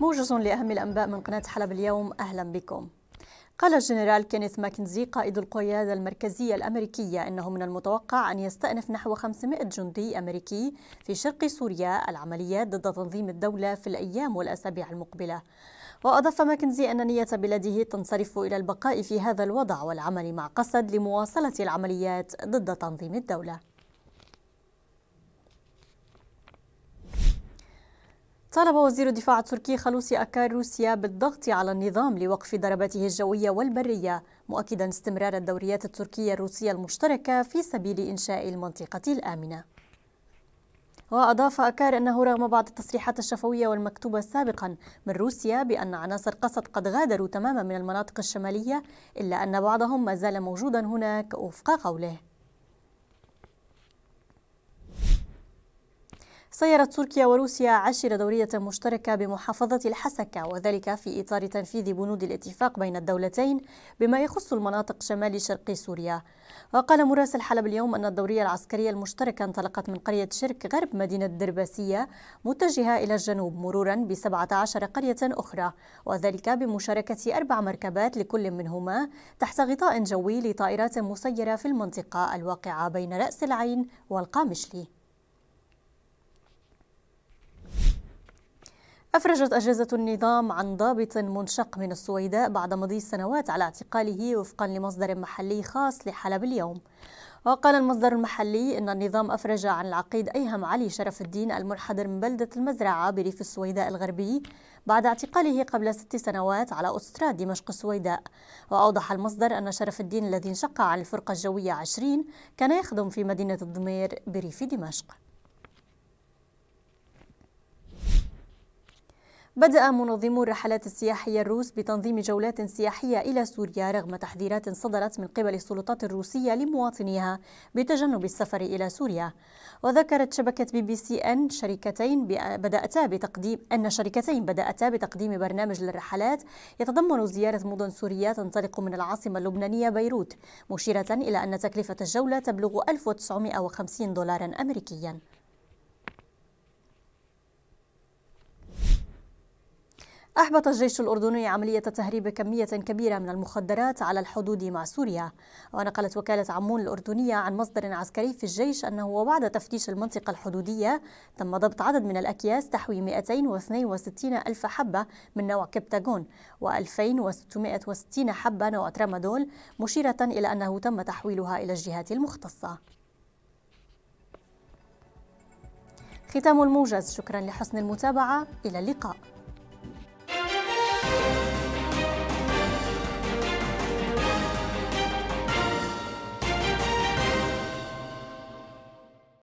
موجز لأهم الأنباء من قناة حلب اليوم أهلا بكم قال الجنرال كينيث ماكنزي قائد القيادة المركزية الأمريكية أنه من المتوقع أن يستأنف نحو 500 جندي أمريكي في شرق سوريا العمليات ضد تنظيم الدولة في الأيام والأسابيع المقبلة وأضاف ماكنزي أن نية بلاده تنصرف إلى البقاء في هذا الوضع والعمل مع قسد لمواصلة العمليات ضد تنظيم الدولة طالب وزير الدفاع التركي خلوصي أكار روسيا بالضغط على النظام لوقف ضرباته الجوية والبرية مؤكدا استمرار الدوريات التركية الروسية المشتركة في سبيل إنشاء المنطقة الآمنة وأضاف أكار أنه رغم بعض التصريحات الشفوية والمكتوبة سابقا من روسيا بأن عناصر قسد قد غادروا تماما من المناطق الشمالية إلا أن بعضهم ما زال موجودا هناك وفق قوله سيرت تركيا وروسيا عشر دورية مشتركة بمحافظة الحسكة وذلك في إطار تنفيذ بنود الاتفاق بين الدولتين بما يخص المناطق شمال شرق سوريا وقال مراسل حلب اليوم أن الدورية العسكرية المشتركة انطلقت من قرية شرك غرب مدينة درباسية متجهة إلى الجنوب مرورا ب 17 قرية أخرى وذلك بمشاركة أربع مركبات لكل منهما تحت غطاء جوي لطائرات مسيرة في المنطقة الواقعة بين رأس العين والقامشلي أفرجت أجهزة النظام عن ضابط منشق من السويداء بعد مضي سنوات على اعتقاله وفقا لمصدر محلي خاص لحلب اليوم وقال المصدر المحلي أن النظام أفرج عن العقيد أيهم علي شرف الدين المنحدر من بلدة المزرعة بريف السويداء الغربي بعد اعتقاله قبل ست سنوات على أستراد دمشق السويداء وأوضح المصدر أن شرف الدين الذي انشق عن الفرقة الجوية 20 كان يخدم في مدينة الضمير بريف دمشق بدأ منظمو الرحلات السياحية الروس بتنظيم جولات سياحية إلى سوريا رغم تحذيرات صدرت من قبل السلطات الروسية لمواطنيها بتجنب السفر إلى سوريا وذكرت شبكة بي بي سي أن شركتين بدأتا بتقديم أن شركتين بدأتا بتقديم برنامج للرحلات يتضمن زيارة مدن سورية تنطلق من العاصمة اللبنانية بيروت مشيرة إلى أن تكلفة الجولة تبلغ 1950 دولارا أمريكيا أحبط الجيش الأردني عملية تهريب كمية كبيرة من المخدرات على الحدود مع سوريا ونقلت وكالة عمون الأردنية عن مصدر عسكري في الجيش أنه وبعد تفتيش المنطقة الحدودية تم ضبط عدد من الأكياس تحوي 262 ألف حبة من نوع كبتاجون و2660 حبة نوع ترامادول مشيرة إلى أنه تم تحويلها إلى الجهات المختصة ختام الموجز شكرا لحسن المتابعة إلى اللقاء